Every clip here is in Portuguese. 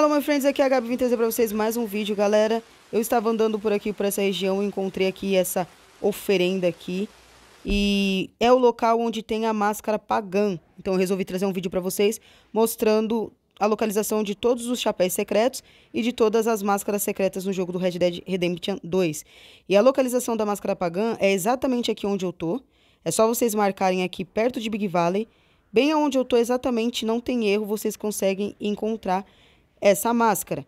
Hello my friends, aqui é a Gabi, vim trazer para vocês mais um vídeo, galera. Eu estava andando por aqui, por essa região, e encontrei aqui essa oferenda aqui. E é o local onde tem a máscara pagã. Então eu resolvi trazer um vídeo para vocês mostrando a localização de todos os chapéus secretos e de todas as máscaras secretas no jogo do Red Dead Redemption 2. E a localização da máscara pagã é exatamente aqui onde eu tô. É só vocês marcarem aqui perto de Big Valley. Bem aonde eu tô exatamente, não tem erro, vocês conseguem encontrar essa máscara.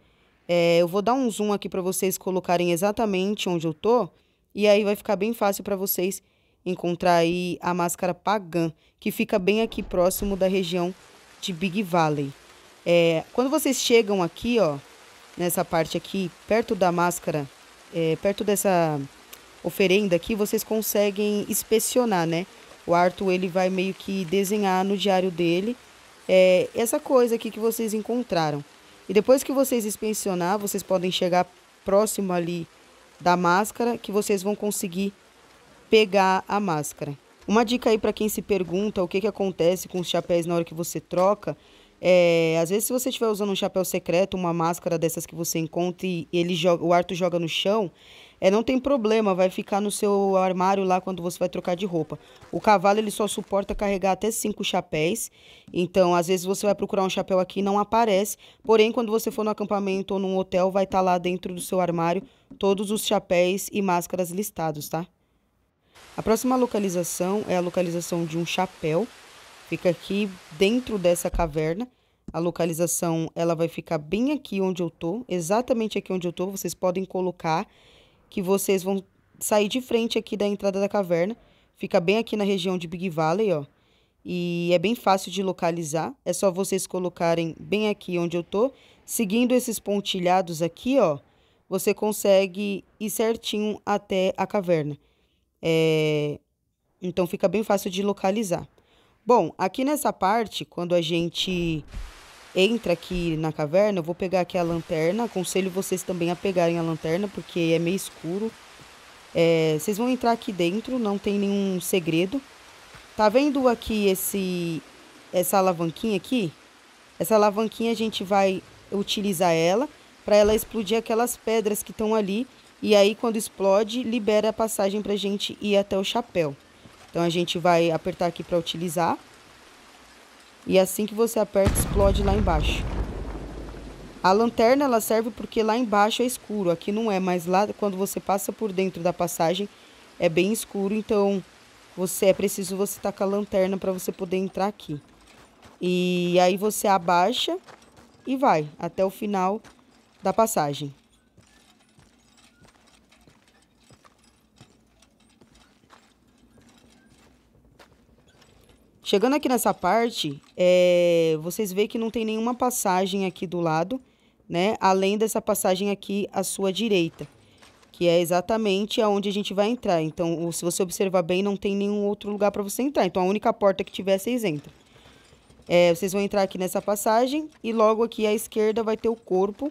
É, eu vou dar um zoom aqui para vocês colocarem exatamente onde eu tô, e aí vai ficar bem fácil para vocês encontrar aí a máscara Pagan, que fica bem aqui próximo da região de Big Valley. É, quando vocês chegam aqui, ó, nessa parte aqui, perto da máscara, é, perto dessa oferenda aqui, vocês conseguem inspecionar, né? O Arthur, ele vai meio que desenhar no diário dele é, essa coisa aqui que vocês encontraram. E depois que vocês inspecionar, vocês podem chegar próximo ali da máscara, que vocês vão conseguir pegar a máscara. Uma dica aí para quem se pergunta o que, que acontece com os chapéus na hora que você troca, é, às vezes, se você estiver usando um chapéu secreto, uma máscara dessas que você encontra e ele joga, o Arthur joga no chão, é, não tem problema, vai ficar no seu armário lá quando você vai trocar de roupa. O cavalo ele só suporta carregar até cinco chapéus, então às vezes você vai procurar um chapéu aqui e não aparece, porém quando você for no acampamento ou num hotel vai estar tá lá dentro do seu armário todos os chapéus e máscaras listados, tá? A próxima localização é a localização de um chapéu, fica aqui dentro dessa caverna. A localização, ela vai ficar bem aqui onde eu tô, exatamente aqui onde eu tô, vocês podem colocar que vocês vão sair de frente aqui da entrada da caverna. Fica bem aqui na região de Big Valley, ó. E é bem fácil de localizar. É só vocês colocarem bem aqui onde eu tô. Seguindo esses pontilhados aqui, ó, você consegue ir certinho até a caverna. É... Então fica bem fácil de localizar. Bom, aqui nessa parte, quando a gente entra aqui na caverna, eu vou pegar aqui a lanterna. Aconselho vocês também a pegarem a lanterna, porque é meio escuro. É, vocês vão entrar aqui dentro, não tem nenhum segredo. Tá vendo aqui esse essa alavanquinha aqui? Essa alavanquinha a gente vai utilizar ela para ela explodir aquelas pedras que estão ali. E aí, quando explode, libera a passagem para a gente ir até o chapéu. Então, a gente vai apertar aqui para utilizar. E assim que você aperta, explode lá embaixo. A lanterna ela serve porque lá embaixo é escuro, aqui não é, mas lá quando você passa por dentro da passagem é bem escuro, então você é preciso você estar tá com a lanterna para você poder entrar aqui. E aí você abaixa e vai até o final da passagem. Chegando aqui nessa parte, é, vocês veem que não tem nenhuma passagem aqui do lado, né? Além dessa passagem aqui à sua direita, que é exatamente aonde a gente vai entrar. Então, se você observar bem, não tem nenhum outro lugar para você entrar. Então, a única porta que tiver, vocês entram. É, vocês vão entrar aqui nessa passagem e logo aqui à esquerda vai ter o corpo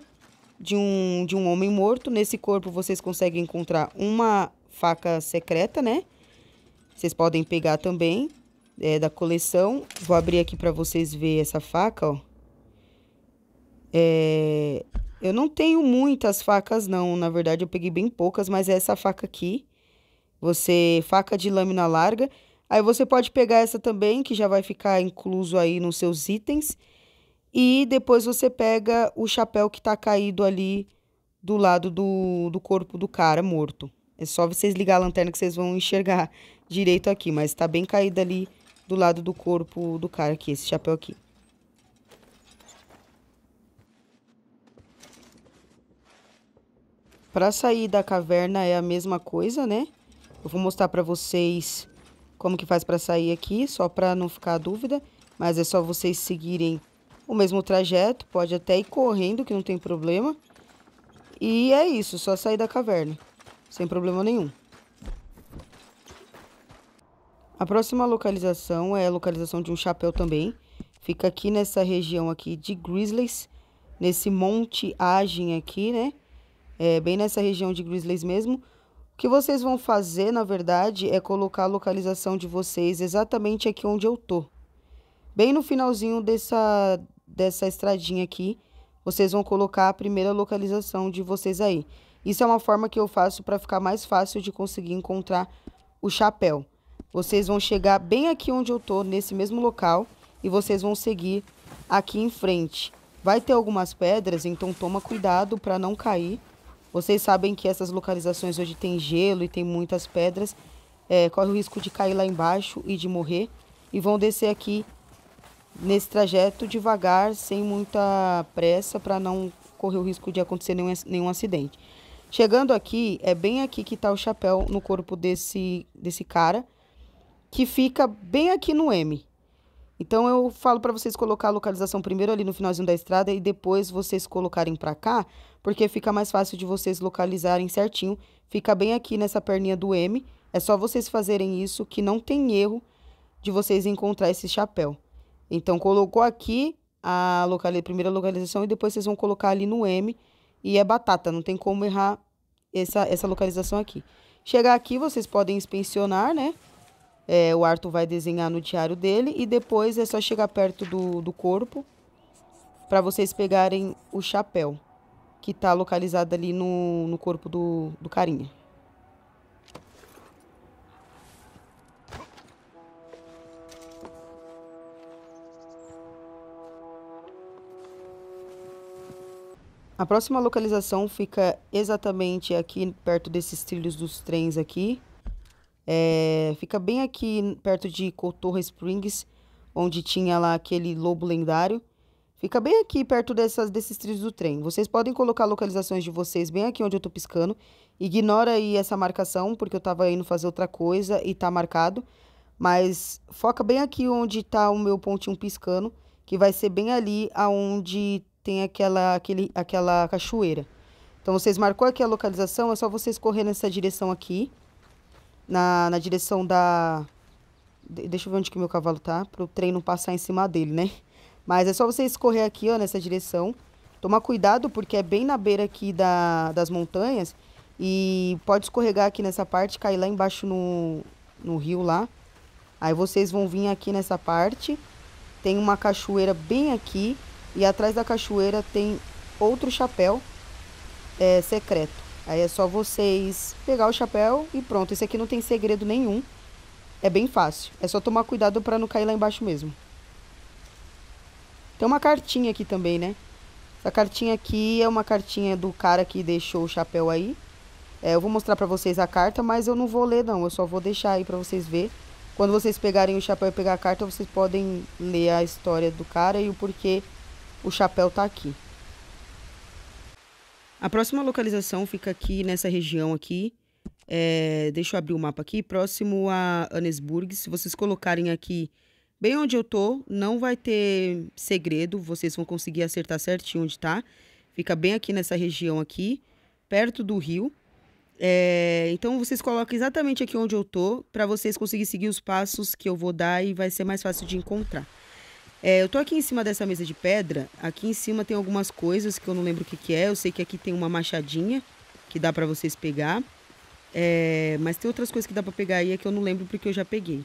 de um, de um homem morto. Nesse corpo, vocês conseguem encontrar uma faca secreta, né? Vocês podem pegar também é, da coleção. Vou abrir aqui para vocês ver essa faca, ó. É, eu não tenho muitas facas, não. Na verdade, eu peguei bem poucas, mas é essa faca aqui. Você, faca de lâmina larga. Aí você pode pegar essa também, que já vai ficar incluso aí nos seus itens. E depois você pega o chapéu que tá caído ali do lado do, do corpo do cara morto. É só vocês ligar a lanterna que vocês vão enxergar direito aqui, mas tá bem caído ali do lado do corpo do cara aqui, esse chapéu aqui. Para sair da caverna é a mesma coisa, né? Eu vou mostrar para vocês como que faz para sair aqui, só para não ficar dúvida. Mas é só vocês seguirem o mesmo trajeto, pode até ir correndo, que não tem problema. E é isso, só sair da caverna, sem problema nenhum. A próxima localização é a localização de um chapéu também. Fica aqui nessa região aqui de Grizzlies, nesse monte Agem aqui, né? É bem nessa região de Grizzlies mesmo. O que vocês vão fazer, na verdade, é colocar a localização de vocês exatamente aqui onde eu tô. Bem no finalzinho dessa, dessa estradinha aqui, vocês vão colocar a primeira localização de vocês aí. Isso é uma forma que eu faço para ficar mais fácil de conseguir encontrar o chapéu. Vocês vão chegar bem aqui onde eu tô, nesse mesmo local, e vocês vão seguir aqui em frente. Vai ter algumas pedras, então toma cuidado para não cair. Vocês sabem que essas localizações hoje tem gelo e tem muitas pedras. É, corre o risco de cair lá embaixo e de morrer. E vão descer aqui nesse trajeto devagar, sem muita pressa, para não correr o risco de acontecer nenhum, nenhum acidente. Chegando aqui, é bem aqui que está o chapéu no corpo desse, desse cara que fica bem aqui no M. Então, eu falo para vocês colocar a localização primeiro ali no finalzinho da estrada e depois vocês colocarem para cá, porque fica mais fácil de vocês localizarem certinho. Fica bem aqui nessa perninha do M. É só vocês fazerem isso que não tem erro de vocês encontrar esse chapéu. Então, colocou aqui a, a primeira localização e depois vocês vão colocar ali no M e é batata, não tem como errar essa, essa localização aqui. Chegar aqui, vocês podem inspecionar, né? é, o Arthur vai desenhar no diário dele e depois é só chegar perto do, do corpo para vocês pegarem o chapéu que está localizado ali no, no corpo do, do carinha. A próxima localização fica exatamente aqui perto desses trilhos dos trens aqui. É, fica bem aqui perto de Cotorra Springs, onde tinha lá aquele lobo lendário. Fica bem aqui perto dessas, desses trilhos do trem. Vocês podem colocar localizações de vocês bem aqui onde eu tô piscando. Ignora aí essa marcação, porque eu tava indo fazer outra coisa e tá marcado. Mas foca bem aqui onde tá o meu pontinho piscando, que vai ser bem ali aonde tem aquela, aquele, aquela cachoeira. Então, vocês marcou aqui a localização, é só vocês correr nessa direção aqui na, na direção da... Deixa eu ver onde que meu cavalo tá, para o trem não passar em cima dele, né? Mas é só você escorrer aqui, ó, nessa direção. Tomar cuidado, porque é bem na beira aqui da, das montanhas. E pode escorregar aqui nessa parte, cair lá embaixo no, no rio lá. Aí vocês vão vir aqui nessa parte. Tem uma cachoeira bem aqui. E atrás da cachoeira tem outro chapéu é, secreto. Aí é só vocês pegar o chapéu e pronto. Esse aqui não tem segredo nenhum. É bem fácil. É só tomar cuidado para não cair lá embaixo mesmo. Tem uma cartinha aqui também, né? Essa cartinha aqui é uma cartinha do cara que deixou o chapéu aí. É, eu vou mostrar para vocês a carta, mas eu não vou ler não. Eu só vou deixar aí para vocês ver. Quando vocês pegarem o chapéu e pegar a carta, vocês podem ler a história do cara e o porquê o chapéu tá aqui. A próxima localização fica aqui nessa região aqui. É, deixa eu abrir o mapa aqui, próximo a Anesburg. Se vocês colocarem aqui bem onde eu tô, não vai ter segredo, vocês vão conseguir acertar certinho onde tá. Fica bem aqui nessa região aqui, perto do rio. É, então vocês colocam exatamente aqui onde eu tô, para vocês conseguirem seguir os passos que eu vou dar e vai ser mais fácil de encontrar. É, eu tô aqui em cima dessa mesa de pedra. Aqui em cima tem algumas coisas que eu não lembro o que, que é. Eu sei que aqui tem uma machadinha que dá para vocês pegar. É, mas tem outras coisas que dá para pegar aí é que eu não lembro porque eu já peguei.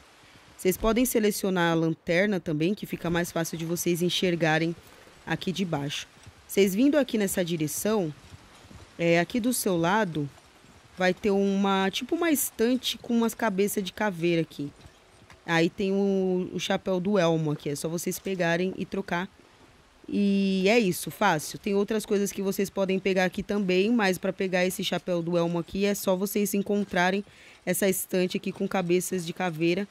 Vocês podem selecionar a lanterna também, que fica mais fácil de vocês enxergarem aqui de baixo. Vocês vindo aqui nessa direção, é, aqui do seu lado, vai ter uma, tipo uma estante com umas cabeças de caveira aqui. Aí tem o, o chapéu do elmo aqui, é só vocês pegarem e trocar. E é isso, fácil. Tem outras coisas que vocês podem pegar aqui também, mas para pegar esse chapéu do elmo aqui é só vocês encontrarem essa estante aqui com cabeças de caveira.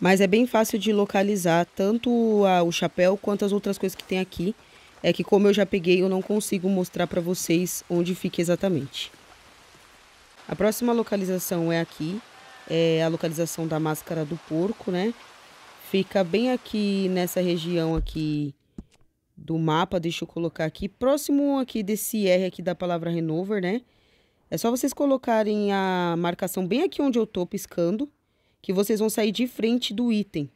Mas é bem fácil de localizar tanto a, o chapéu quanto as outras coisas que tem aqui. É que como eu já peguei, eu não consigo mostrar para vocês onde fica exatamente. A próxima localização é aqui, é a localização da máscara do porco, né? Fica bem aqui nessa região aqui do mapa, deixa eu colocar aqui, próximo aqui desse R aqui da palavra Renover, né? É só vocês colocarem a marcação bem aqui onde eu tô piscando, que vocês vão sair de frente do item.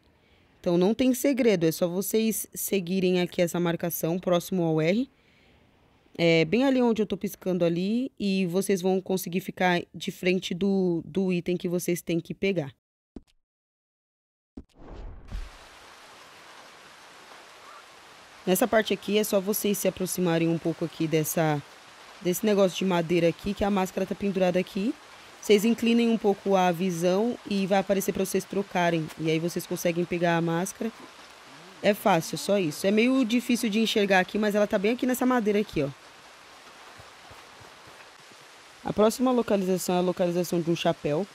Então, não tem segredo, é só vocês seguirem aqui essa marcação próximo ao R é, bem ali onde eu estou piscando ali, e vocês vão conseguir ficar de frente do, do item que vocês têm que pegar. Nessa parte aqui é só vocês se aproximarem um pouco aqui dessa, desse negócio de madeira aqui, que a máscara tá pendurada aqui. Vocês inclinem um pouco a visão e vai aparecer para vocês trocarem. E aí vocês conseguem pegar a máscara. É fácil, só isso. É meio difícil de enxergar aqui, mas ela tá bem aqui nessa madeira aqui, ó. A próxima localização é a localização de um chapéu.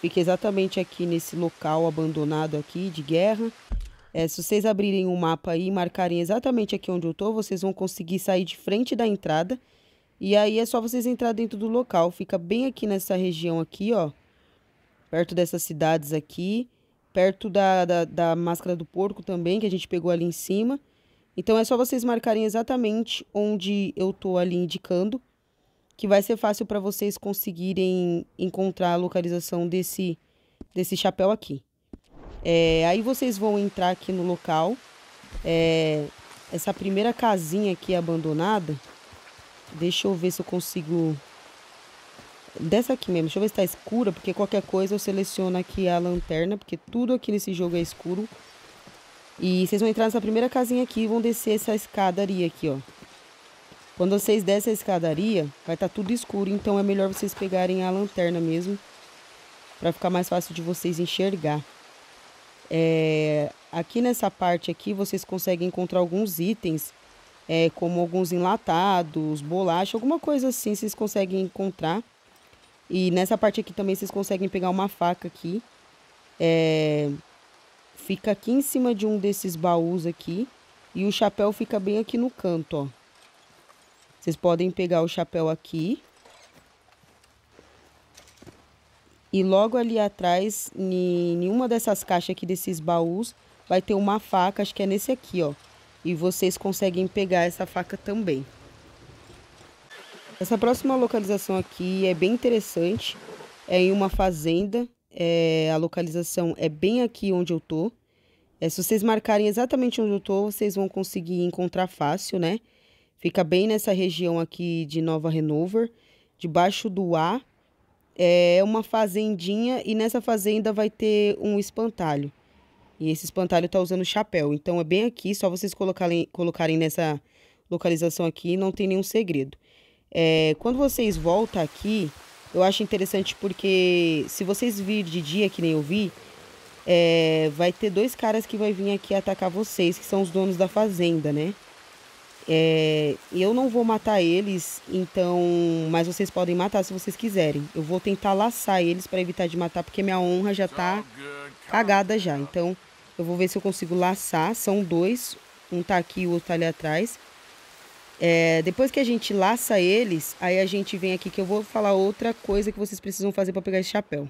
Fica exatamente aqui nesse local abandonado aqui de guerra. É, se vocês abrirem o um mapa aí e marcarem exatamente aqui onde eu tô, vocês vão conseguir sair de frente da entrada. E aí é só vocês entrar dentro do local. Fica bem aqui nessa região aqui, ó. Perto dessas cidades aqui. Perto da, da, da máscara do porco também, que a gente pegou ali em cima. Então é só vocês marcarem exatamente onde eu tô ali indicando que vai ser fácil para vocês conseguirem encontrar a localização desse, desse chapéu aqui. É, aí vocês vão entrar aqui no local. É, essa primeira casinha aqui é abandonada, deixa eu ver se eu consigo... Dessa aqui mesmo, deixa eu ver se está escura, porque qualquer coisa eu seleciono aqui a lanterna, porque tudo aqui nesse jogo é escuro. E vocês vão entrar nessa primeira casinha aqui e vão descer essa escadaria aqui, ó. Quando vocês descem a escadaria, vai estar tá tudo escuro, então é melhor vocês pegarem a lanterna mesmo, para ficar mais fácil de vocês enxergar. É, aqui nessa parte aqui, vocês conseguem encontrar alguns itens, é, como alguns enlatados, bolacha, alguma coisa assim vocês conseguem encontrar. E nessa parte aqui também vocês conseguem pegar uma faca aqui. É, fica aqui em cima de um desses baús aqui. E o chapéu fica bem aqui no canto, ó. Vocês podem pegar o chapéu aqui. E logo ali atrás, em nenhuma dessas caixas aqui desses baús, vai ter uma faca, acho que é nesse aqui, ó. E vocês conseguem pegar essa faca também. Essa próxima localização aqui é bem interessante. É em uma fazenda. É, a localização é bem aqui onde eu tô. É, se vocês marcarem exatamente onde eu tô, vocês vão conseguir encontrar fácil, né? Fica bem nessa região aqui de Nova Renover, debaixo do A. É uma fazendinha e nessa fazenda vai ter um espantalho. E esse espantalho tá usando chapéu. Então é bem aqui, só vocês colocarem, colocarem nessa localização aqui, não tem nenhum segredo. É, quando vocês voltam aqui, eu acho interessante porque se vocês virem de dia, que nem eu vi, é, vai ter dois caras que vai vir aqui atacar vocês, que são os donos da fazenda, né? É, eu não vou matar eles, então, mas vocês podem matar se vocês quiserem. Eu vou tentar laçar eles para evitar de matar, porque minha honra já tá cagada já. Então, eu vou ver se eu consigo laçar. São dois, um tá aqui e o outro tá ali atrás. É, depois que a gente laça eles, aí a gente vem aqui que eu vou falar outra coisa que vocês precisam fazer para pegar esse chapéu.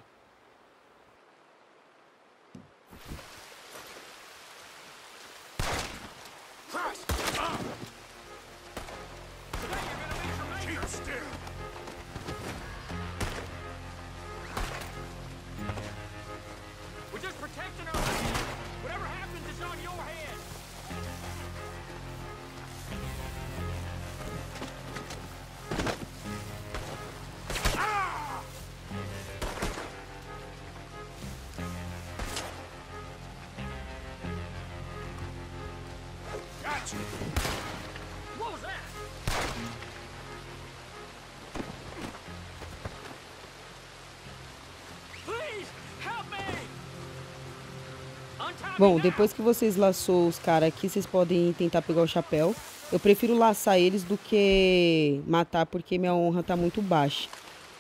Bom, depois que vocês laçou os caras aqui, vocês podem tentar pegar o chapéu. Eu prefiro laçar eles do que matar, porque minha honra tá muito baixa.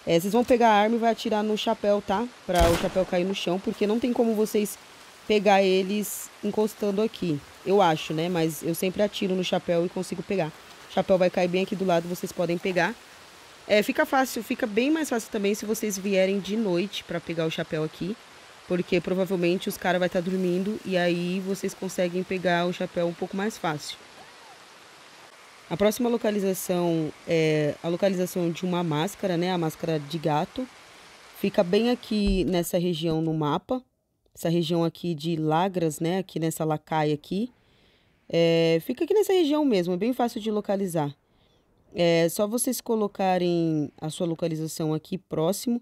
É, vocês vão pegar a arma e vai atirar no chapéu, tá? Pra o chapéu cair no chão, porque não tem como vocês pegar eles encostando aqui. Eu acho, né? Mas eu sempre atiro no chapéu e consigo pegar. O chapéu vai cair bem aqui do lado, vocês podem pegar. É, fica fácil, fica bem mais fácil também se vocês vierem de noite para pegar o chapéu aqui. Porque provavelmente os caras vão estar tá dormindo e aí vocês conseguem pegar o chapéu um pouco mais fácil. A próxima localização é a localização de uma máscara, né? A máscara de gato. Fica bem aqui nessa região no mapa essa região aqui de Lagras, né? Aqui nessa lacaia aqui. É, fica aqui nessa região mesmo, é bem fácil de localizar. É só vocês colocarem a sua localização aqui próximo.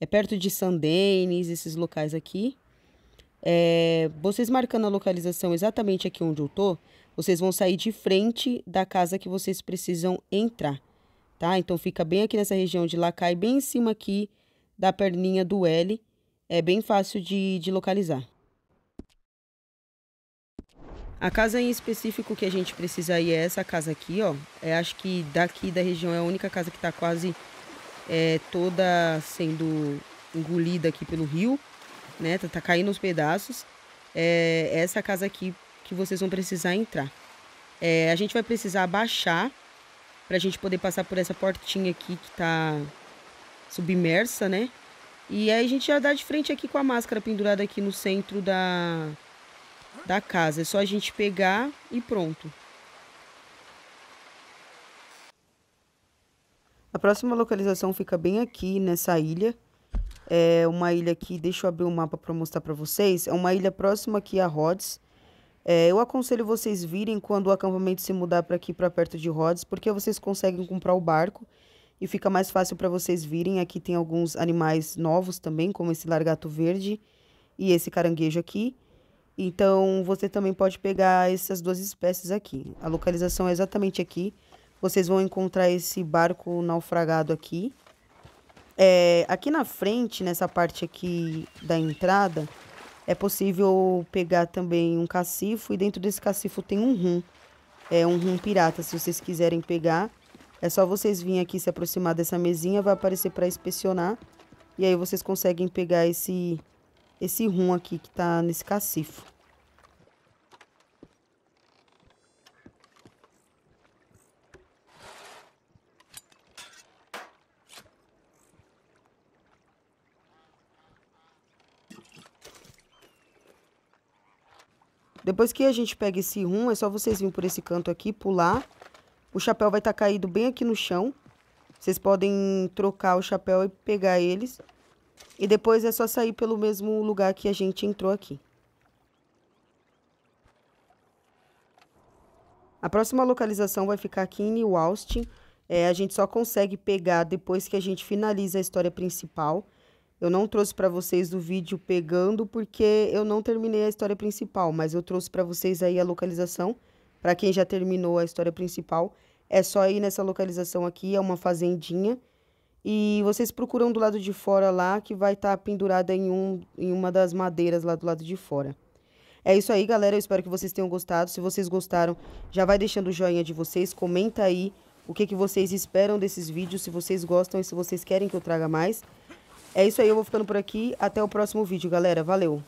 É perto de Sandenes, esses locais aqui. É, vocês marcando a localização exatamente aqui onde eu tô, vocês vão sair de frente da casa que vocês precisam entrar, tá? Então fica bem aqui nessa região de Lacai, bem em cima aqui da perninha do L é bem fácil de, de localizar. A casa em específico que a gente precisa ir é essa casa aqui, ó. É, acho que daqui da região é a única casa que está quase é, toda sendo engolida aqui pelo rio, né? Tá, tá caindo os pedaços. É essa é casa aqui que vocês vão precisar entrar. É, a gente vai precisar abaixar para a gente poder passar por essa portinha aqui que tá submersa, né? E aí a gente já dá de frente aqui com a máscara pendurada aqui no centro da, da casa. É só a gente pegar e pronto. A próxima localização fica bem aqui nessa ilha. É uma ilha que, deixa eu abrir o um mapa para mostrar para vocês. É uma ilha próxima aqui a Rhodes. É, eu aconselho vocês virem quando o acampamento se mudar para aqui, para perto de Rhodes, porque vocês conseguem comprar o barco e fica mais fácil para vocês virem. Aqui tem alguns animais novos também, como esse largato verde e esse caranguejo aqui. Então, você também pode pegar essas duas espécies aqui. A localização é exatamente aqui. Vocês vão encontrar esse barco naufragado aqui. É, aqui na frente, nessa parte aqui da entrada, é possível pegar também um cacifo. E dentro desse cacifo tem um rum. É um rum pirata, se vocês quiserem pegar. É só vocês virem aqui se aproximar dessa mesinha, vai aparecer para inspecionar. E aí vocês conseguem pegar esse, esse rum aqui que tá nesse cacifo. Depois que a gente pega esse rum, é só vocês virem por esse canto aqui, pular o chapéu vai estar tá caído bem aqui no chão. Vocês podem trocar o chapéu e pegar eles. E depois é só sair pelo mesmo lugar que a gente entrou aqui. A próxima localização vai ficar aqui em New Austin. É, a gente só consegue pegar depois que a gente finaliza a história principal. Eu não trouxe para vocês o vídeo pegando porque eu não terminei a história principal, mas eu trouxe para vocês aí a localização para quem já terminou a história principal, é só ir nessa localização aqui, é uma fazendinha. E vocês procuram do lado de fora lá, que vai estar tá pendurada em, um, em uma das madeiras lá do lado de fora. É isso aí, galera. Eu espero que vocês tenham gostado. Se vocês gostaram, já vai deixando o joinha de vocês. Comenta aí o que, que vocês esperam desses vídeos, se vocês gostam e se vocês querem que eu traga mais. É isso aí, eu vou ficando por aqui. Até o próximo vídeo, galera. Valeu!